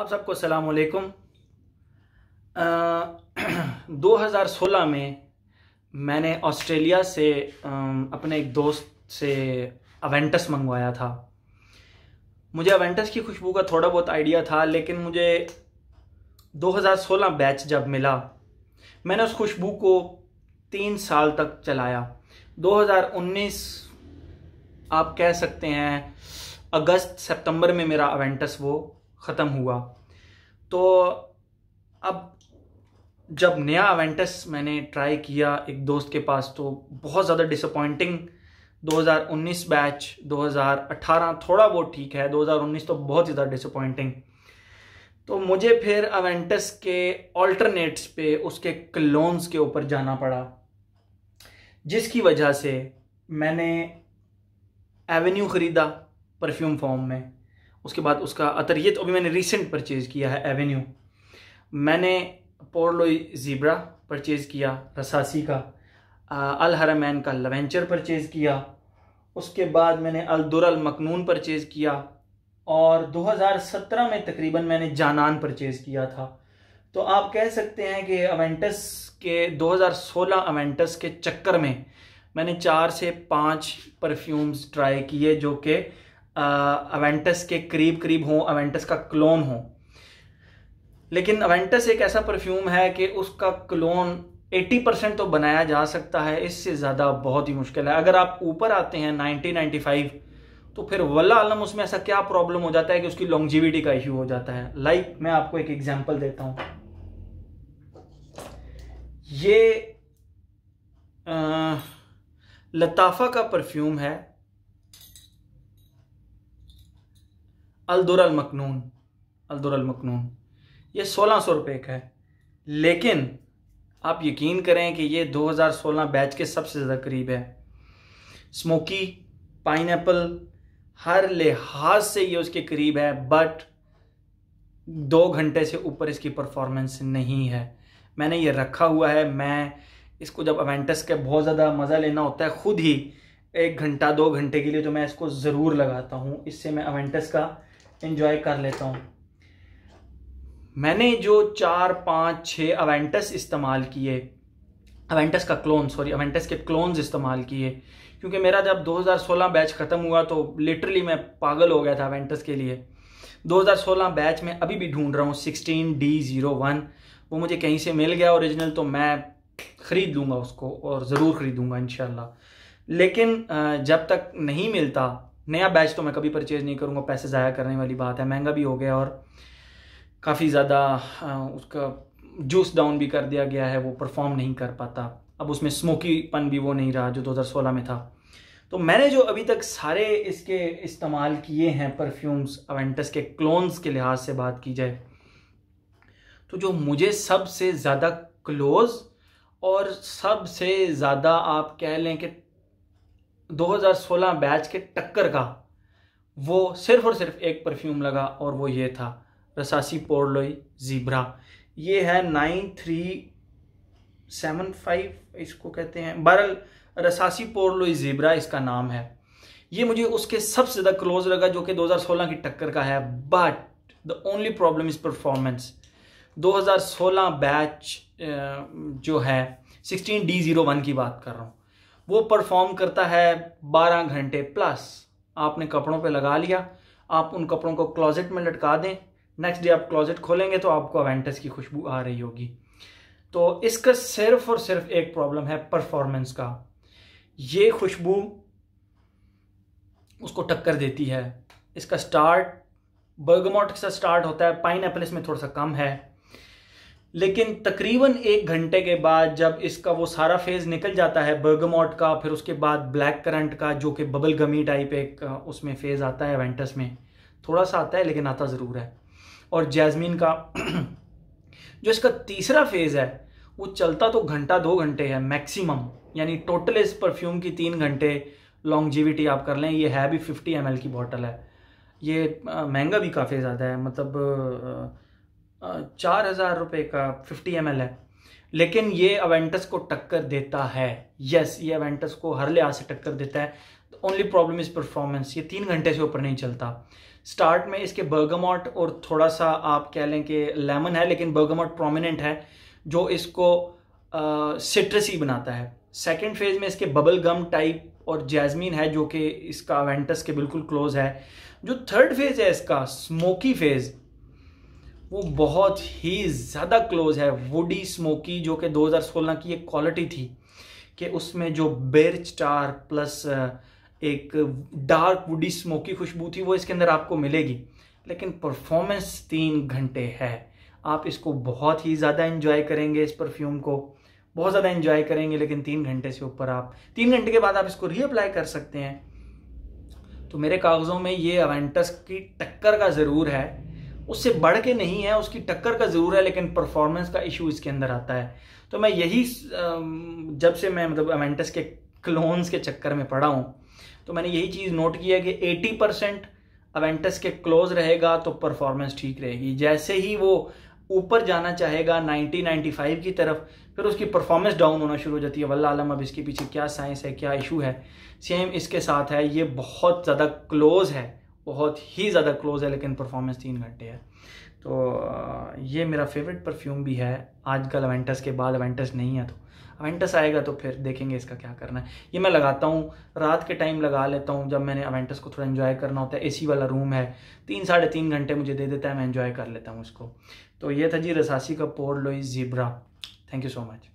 आप सबको सलाम वालेकुम दो हज़ार सोलह में मैंने ऑस्ट्रेलिया से आ, अपने एक दोस्त से अवेंटस मंगवाया था मुझे अवेंटस की खुशबू का थोड़ा बहुत आइडिया था लेकिन मुझे 2016 बैच जब मिला मैंने उस खुशबू को तीन साल तक चलाया 2019 आप कह सकते हैं अगस्त सितंबर में मेरा अवेंटस वो ख़त्म हुआ तो अब जब नया अवेंटस मैंने ट्राई किया एक दोस्त के पास तो बहुत ज़्यादा डिसअपॉइंटिंग 2019 बैच 2018 थोड़ा बहुत ठीक है 2019 तो बहुत ज़्यादा डिसअपॉइंटिंग तो मुझे फिर अवेंटस के ऑल्टरनेट्स पे उसके क्लोन्स के ऊपर जाना पड़ा जिसकी वजह से मैंने एवेन्यू ख़रीदा परफ्यूम फॉर्म में उसके बाद उसका अतर ये तो अभी मैंने रिसेंट परचेज़ किया है एवेन्यू मैंने पोर्लोई ज़ीब्रा परचेज़ किया रसासी का अल हरमैन का लवेंचर परचेज़ किया उसके बाद मैंने दुरल मकनून परचेज़ किया और 2017 में तकरीबन मैंने जानान परचेज़ किया था तो आप कह सकते हैं कि अवेंटस के 2016 अवेंटस के चक्कर में मैंने चार से पाँच परफ्यूम्स ट्राई किए जो कि अवेंटस के करीब करीब हो अवेंटस का क्लोन हो लेकिन अवेंटस एक ऐसा परफ्यूम है कि उसका क्लोन 80 परसेंट तो बनाया जा सकता है इससे ज़्यादा बहुत ही मुश्किल है अगर आप ऊपर आते हैं 1995 तो फिर वल्ला आलम उसमें ऐसा क्या प्रॉब्लम हो जाता है कि उसकी लॉन्गजिविटी का इश्यू हो जाता है लाइक like, मैं आपको एक एग्जाम्पल देता हूँ ये आ, लताफा का परफ्यूम है अलदुरल मखनून अलदुरल मखनून ये सोलह सौ रुपये का है लेकिन आप यकीन करें कि ये 2016 बैच के सबसे ज़्यादा करीब है स्मोकी पाइन हर लिहाज से ये उसके करीब है बट दो घंटे से ऊपर इसकी परफॉर्मेंस नहीं है मैंने ये रखा हुआ है मैं इसको जब अवेंटस का बहुत ज़्यादा मज़ा लेना होता है ख़ुद ही एक घंटा दो घंटे के लिए तो मैं इसको ज़रूर लगाता हूँ इससे मैं अवेंटस का इन्जॉय कर लेता हूँ मैंने जो चार पाँच छः अवेंटस इस्तेमाल किए अवेंटस का क्लोन सॉरी अवेंटस के क्लोन्स इस्तेमाल किए क्योंकि मेरा जब 2016 बैच ख़त्म हुआ तो लिटरली मैं पागल हो गया था अवेंटस के लिए 2016 बैच में अभी भी ढूंढ रहा हूँ सिक्सटीन डी ज़ीरो वन वो मुझे कहीं से मिल गया ओरिजिनल तो मैं ख़रीद लूँगा उसको और ज़रूर ख़रीदूँगा इन लेकिन जब तक नहीं मिलता नया बैच तो मैं कभी परचेज़ नहीं करूँगा पैसे ज़ाया करने वाली बात है महंगा भी हो गया और काफ़ी ज़्यादा उसका जूस डाउन भी कर दिया गया है वो परफॉर्म नहीं कर पाता अब उसमें स्मोकीपन भी वो नहीं रहा जो 2016 में था तो मैंने जो अभी तक सारे इसके इस्तेमाल किए हैं परफ्यूम्स अवेंटस के क्लोन्स के लिहाज से बात की जाए तो जो मुझे सबसे ज़्यादा क्लोज और सबसे ज़्यादा आप कह लें कि 2016 बैच के टक्कर का वो सिर्फ और सिर्फ एक परफ्यूम लगा और वो ये था रसासी पोर्लोई जीब्रा ये है नाइन थ्री सेवन फाइव इसको कहते हैं बरल रसासी पोर्लोई जीब्रा इसका नाम है ये मुझे उसके सबसे ज़्यादा क्लोज लगा जो कि 2016 की टक्कर का है but the only problem is performance 2016 batch जो है सिक्सटीन डी ज़ीरो वन की बात कर रहा हूँ वो परफॉर्म करता है 12 घंटे प्लस आपने कपड़ों पे लगा लिया आप उन कपड़ों को क्लॉजेट में लटका दें नेक्स्ट डे आप क्लॉजेट खोलेंगे तो आपको अवेंटस की खुशबू आ रही होगी तो इसका सिर्फ और सिर्फ एक प्रॉब्लम है परफॉर्मेंस का ये खुशबू उसको टक्कर देती है इसका स्टार्ट बर्गमोट से स्टार्ट होता है पाइन इसमें थोड़ा सा कम है लेकिन तकरीबन एक घंटे के बाद जब इसका वो सारा फेज निकल जाता है बर्गमॉट का फिर उसके बाद ब्लैक करंट का जो कि बबल गमी टाइप एक उसमें फेज आता है वेंटस में थोड़ा सा आता है लेकिन आता ज़रूर है और जैस्मिन का जो इसका तीसरा फेज़ है वो चलता तो घंटा दो घंटे है मैक्सिमम यानी टोटल इस परफ्यूम की तीन घंटे लॉन्गजीविटी आप कर लें ये है भी फिफ्टी एम की बॉटल है ये महंगा भी काफ़ी ज़्यादा है मतलब चार हज़ार रुपये का फिफ्टी एम है लेकिन ये अवेंटस को टक्कर देता है यस ये अवेंटस को हर लिहाज से टक्कर देता है ओनली प्रॉब्लम इज़ परफॉर्मेंस ये तीन घंटे से ऊपर नहीं चलता स्टार्ट में इसके बर्गमॉट और थोड़ा सा आप कह लें कि लेमन है लेकिन बर्गमॉट प्रोमिनेंट है जो इसको सिट्रसी बनाता है सेकेंड फेज में इसके बबल गम टाइप और जैजमिन है जो कि इसका अवेंटस के बिल्कुल क्लोज है जो थर्ड फेज है इसका स्मोकी फेज़ वो बहुत ही ज़्यादा क्लोज है वुडी स्मोकी जो कि 2016 की एक क्वालिटी थी कि उसमें जो बेर स्टार प्लस एक डार्क वुडी स्मोकी खुशबू थी वो इसके अंदर आपको मिलेगी लेकिन परफॉर्मेंस तीन घंटे है आप इसको बहुत ही ज़्यादा इन्जॉय करेंगे इस परफ्यूम को बहुत ज़्यादा इन्जॉय करेंगे लेकिन तीन घंटे से ऊपर आप तीन घंटे के बाद आप इसको रीअप्लाई कर सकते हैं तो मेरे कागज़ों में ये अवेंटस की टक्कर का ज़रूर है उससे बढ़ के नहीं है उसकी टक्कर का ज़रूर है लेकिन परफॉर्मेंस का इशू इसके अंदर आता है तो मैं यही जब से मैं मतलब अमेंटस के क्लोन्स के चक्कर में पड़ा हूँ तो मैंने यही चीज़ नोट किया कि 80 परसेंट अवेंटस के क्लोज रहेगा तो परफॉर्मेंस ठीक रहेगी जैसे ही वो ऊपर जाना चाहेगा 90 95 की तरफ फिर उसकी परफॉर्मेंस डाउन होना शुरू हो जाती है वल्ला आलम अब इसके पीछे क्या साइंस है क्या इशू है सेम इसके साथ है ये बहुत ज़्यादा क्लोज है बहुत ही ज़्यादा क्लोज है लेकिन परफॉर्मेंस तीन घंटे है तो ये मेरा फेवरेट परफ्यूम भी है आजकल अवेंटस के बाद अवेंटस नहीं है तो अवेंटस आएगा तो फिर देखेंगे इसका क्या करना है ये मैं लगाता हूँ रात के टाइम लगा लेता हूँ जब मैंने अवेंटस को थोड़ा इन्जॉय करना होता है एसी वाला रूम है तीन साढ़े तीन घंटे मुझे दे देता है मैं इन्जॉय कर लेता हूँ उसको तो ये था जी रसासी का पोर्ट लोई जीब्रा थैंक यू सो मच